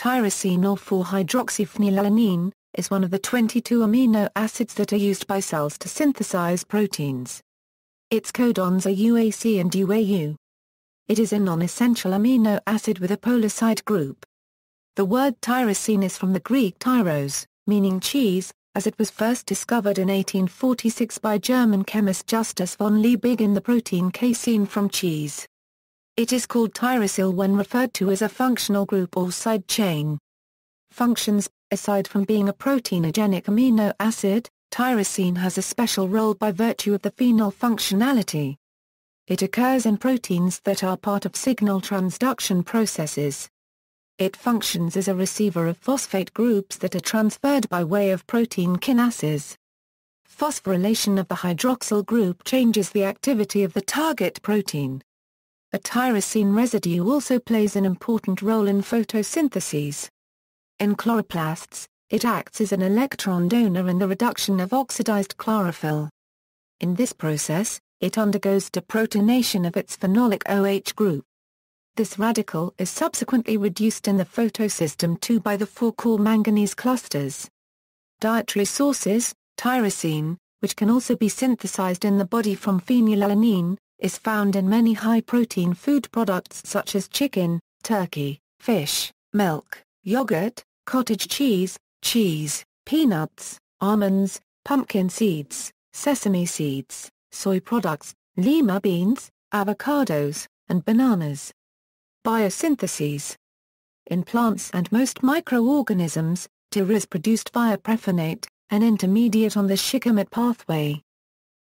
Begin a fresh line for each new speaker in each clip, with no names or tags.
Tyrosine or 4-hydroxyphenylalanine, is one of the 22 amino acids that are used by cells to synthesize proteins. Its codons are UAC and UAU. It is a non-essential amino acid with a polar side group. The word tyrosine is from the Greek tyros, meaning cheese, as it was first discovered in 1846 by German chemist Justus von Liebig in the protein casein from cheese. It is called tyrosyl when referred to as a functional group or side chain. Functions, aside from being a proteinogenic amino acid, tyrosine has a special role by virtue of the phenol functionality. It occurs in proteins that are part of signal transduction processes. It functions as a receiver of phosphate groups that are transferred by way of protein kinases. Phosphorylation of the hydroxyl group changes the activity of the target protein. A tyrosine residue also plays an important role in photosynthesis. In chloroplasts, it acts as an electron donor in the reduction of oxidized chlorophyll. In this process, it undergoes deprotonation of its phenolic OH group. This radical is subsequently reduced in the photosystem II by the four core manganese clusters. Dietary sources, tyrosine, which can also be synthesized in the body from phenylalanine, is found in many high-protein food products such as chicken, turkey, fish, milk, yogurt, cottage cheese, cheese, peanuts, almonds, pumpkin seeds, sesame seeds, soy products, lima beans, avocados, and bananas. Biosyntheses In plants and most microorganisms, TIR is produced via prephenate, an intermediate on the shikimate pathway.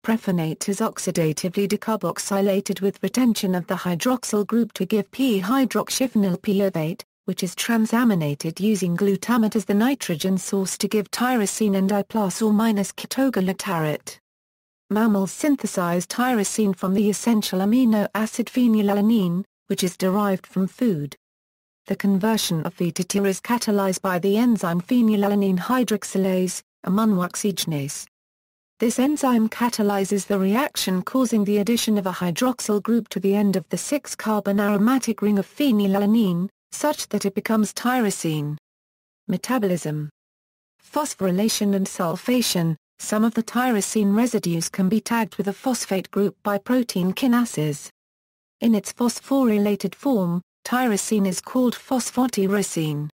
Prephenate is oxidatively decarboxylated with retention of the hydroxyl group to give p-hydroxyphenyl pyruvate, which is transaminated using glutamate as the nitrogen source to give tyrosine and I or minus ketogalactarate. Mammals synthesize tyrosine from the essential amino acid phenylalanine, which is derived from food. The conversion of V to tyr is catalyzed by the enzyme phenylalanine hydroxylase, a monoxygenase. This enzyme catalyzes the reaction causing the addition of a hydroxyl group to the end of the 6-carbon aromatic ring of phenylalanine, such that it becomes tyrosine. Metabolism Phosphorylation and sulfation Some of the tyrosine residues can be tagged with a phosphate group by protein kinases. In its phosphorylated form, tyrosine is called phosphotyrosine.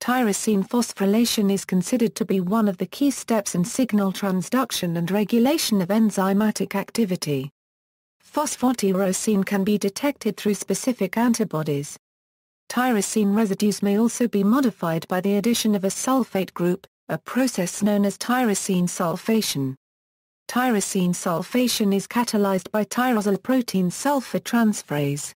Tyrosine phosphorylation is considered to be one of the key steps in signal transduction and regulation of enzymatic activity. Phosphotyrosine can be detected through specific antibodies. Tyrosine residues may also be modified by the addition of a sulfate group, a process known as tyrosine sulfation. Tyrosine sulfation is catalyzed by tyrosyl protein sulfa transferase.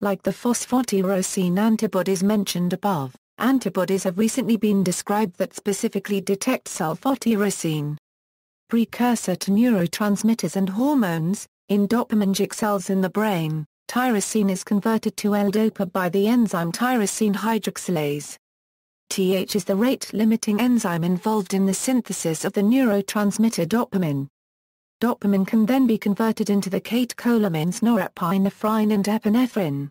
Like the phosphotyrosine antibodies mentioned above, Antibodies have recently been described that specifically detect sulfotiracine. Precursor to neurotransmitters and hormones, in dopaminergic cells in the brain, tyrosine is converted to L-DOPA by the enzyme tyrosine hydroxylase. TH is the rate-limiting enzyme involved in the synthesis of the neurotransmitter dopamine. Dopamine can then be converted into the catecholamines norepinephrine and epinephrine.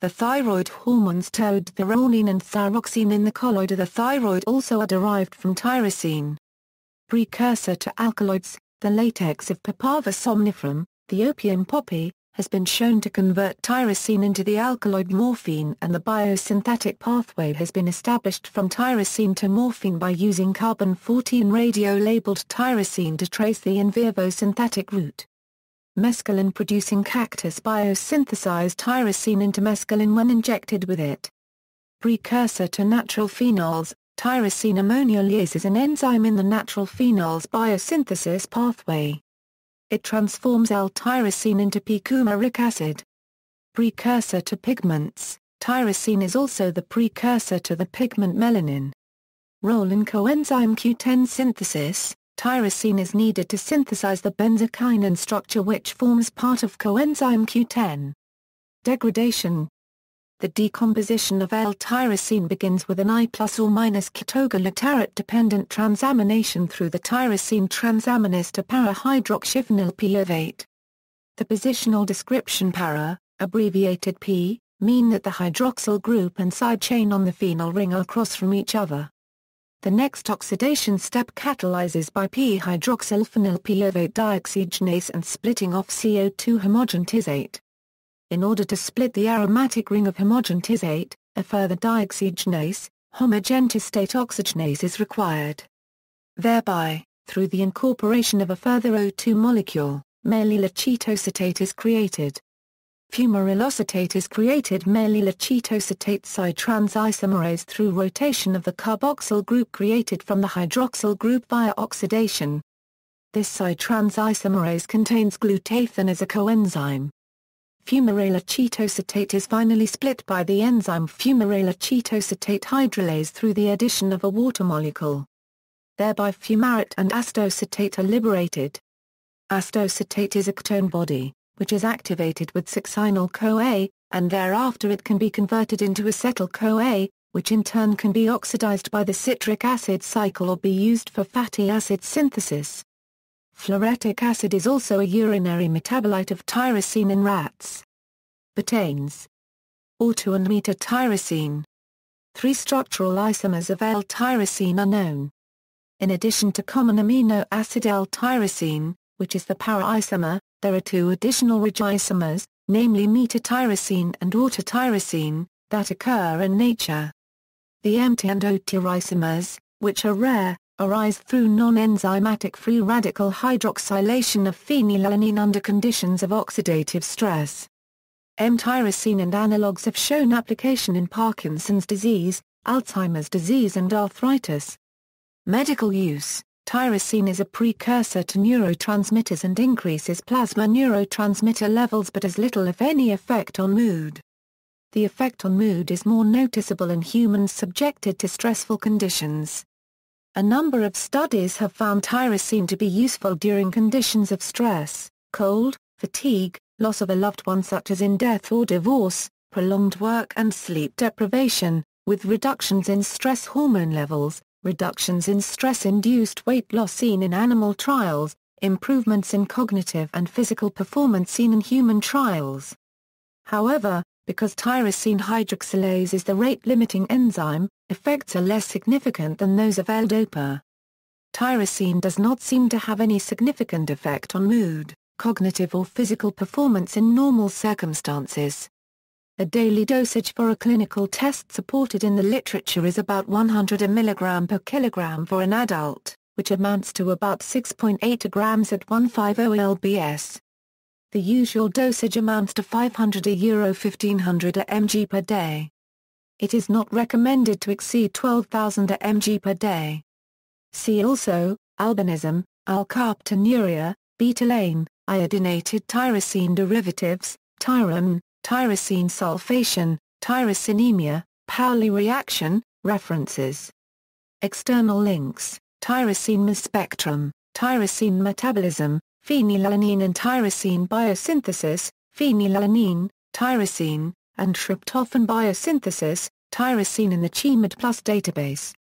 The thyroid hormones toldipironine and thyroxine in the colloid of the thyroid also are derived from tyrosine. Precursor to alkaloids, the latex of Papaver somniferum, the opium poppy, has been shown to convert tyrosine into the alkaloid morphine and the biosynthetic pathway has been established from tyrosine to morphine by using carbon-14 radio-labeled tyrosine to trace the in vivo synthetic route mescaline-producing cactus biosynthesize tyrosine into mescaline when injected with it. Precursor to natural phenols, tyrosine ammoniolase is an enzyme in the natural phenols biosynthesis pathway. It transforms L-tyrosine into p coumaric acid. Precursor to pigments, tyrosine is also the precursor to the pigment melanin. Role in coenzyme Q10 synthesis, tyrosine is needed to synthesize the benzokinin structure which forms part of coenzyme Q10. Degradation The decomposition of L-tyrosine begins with an I plus or minus ketoglutarate-dependent transamination through the tyrosine transaminase to parahydroxyphenyl pyruvate. The positional description para, abbreviated P, mean that the hydroxyl group and side chain on the phenyl ring are across from each other. The next oxidation step catalyzes by p-hydroxylphenyl pyruvate dioxygenase and splitting off CO2 homogentisate. In order to split the aromatic ring of homogentisate, a further dioxygenase, homogentisate oxygenase is required. Thereby, through the incorporation of a further O2 molecule, malylacetoacetate is created. Fumarylocitate is created merely trans isomerized through rotation of the carboxyl group created from the hydroxyl group via oxidation. This cytransisomerase contains glutathione as a coenzyme. Fumarylacetositate is finally split by the enzyme fumarylacetositate hydrolase through the addition of a water molecule. Thereby fumarate and astocetate are liberated. Astocetate is a ketone body which is activated with succinyl CoA, and thereafter it can be converted into acetyl CoA, which in turn can be oxidized by the citric acid cycle or be used for fatty acid synthesis. Fluoretic acid is also a urinary metabolite of tyrosine in rats. Betaines. Auto and tyrosine. Three structural isomers of L-tyrosine are known. In addition to common amino acid L-tyrosine, which is the para isomer, there are two additional rich namely metatyrosine and autotyrosine, that occur in nature. The MT and OT isomers, which are rare, arise through non-enzymatic free radical hydroxylation of phenylalanine under conditions of oxidative stress. M-tyrosine and analogues have shown application in Parkinson's disease, Alzheimer's disease and arthritis. Medical use Tyrosine is a precursor to neurotransmitters and increases plasma neurotransmitter levels but has little if any effect on mood. The effect on mood is more noticeable in humans subjected to stressful conditions. A number of studies have found tyrosine to be useful during conditions of stress, cold, fatigue, loss of a loved one such as in death or divorce, prolonged work and sleep deprivation, with reductions in stress hormone levels, reductions in stress-induced weight loss seen in animal trials, improvements in cognitive and physical performance seen in human trials. However, because tyrosine hydroxylase is the rate-limiting enzyme, effects are less significant than those of L-DOPA. Tyrosine does not seem to have any significant effect on mood, cognitive or physical performance in normal circumstances. A daily dosage for a clinical test supported in the literature is about 100 mg per kilogram for an adult, which amounts to about 6.8 grams at 150 lbs. The usual dosage amounts to 500 a euro 1500 a mg per day. It is not recommended to exceed 12,000 a mg per day. See also, albinism, alcarptonuria, betaline, iodinated tyrosine derivatives, tyramine, tyrosine sulfation, tyrosinemia, Pauli reaction, references. External links, tyrosine spectrum, tyrosine metabolism, phenylalanine and tyrosine biosynthesis, phenylalanine, tyrosine, and tryptophan biosynthesis, tyrosine in the CHEMED Plus database.